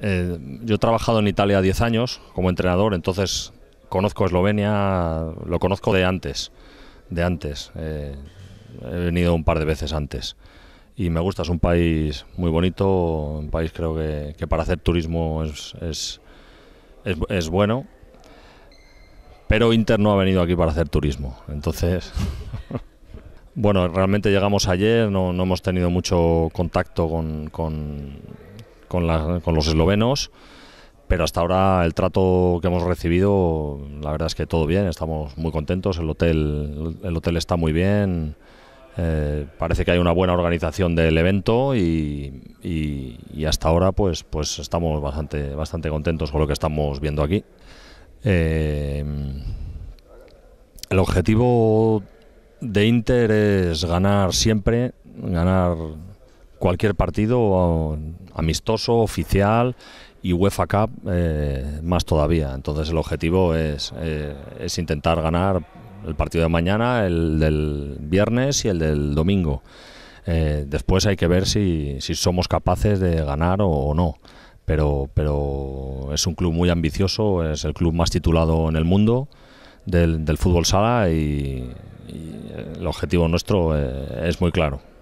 Eh, yo he trabajado en Italia 10 años como entrenador, entonces conozco Eslovenia, lo conozco de antes, de antes. Eh, he venido un par de veces antes y me gusta, es un país muy bonito, un país creo que, para hacer turismo es, es, bueno, pero Inter no ha venido aquí para hacer turismo, entonces... bueno, realmente llegamos ayer, no, no hemos tenido mucho contacto con con, los eslovenos, pero hasta ahora el trato que hemos recibido, la verdad es que todo bien, estamos muy contentos, el hotel, el hotel está muy bien, eh, parece que hay una buena organización del evento y, hasta ahora pues, pues estamos bastante, bastante contentos con lo que estamos viendo aquí. Eh, el objetivo de Inter es ganar siempre, ganar cualquier partido amistoso, oficial y UEFA Cup eh, más todavía. Entonces el objetivo eh, es, intentar ganar el partido de mañana, el del viernes y el del domingo. Eh, después hay que ver si, somos capaces de ganar o, no. Pero, pero es un club muy ambicioso, es el club más titulado en el mundo del, fútbol sala y el objetivo nuestro es muy claro.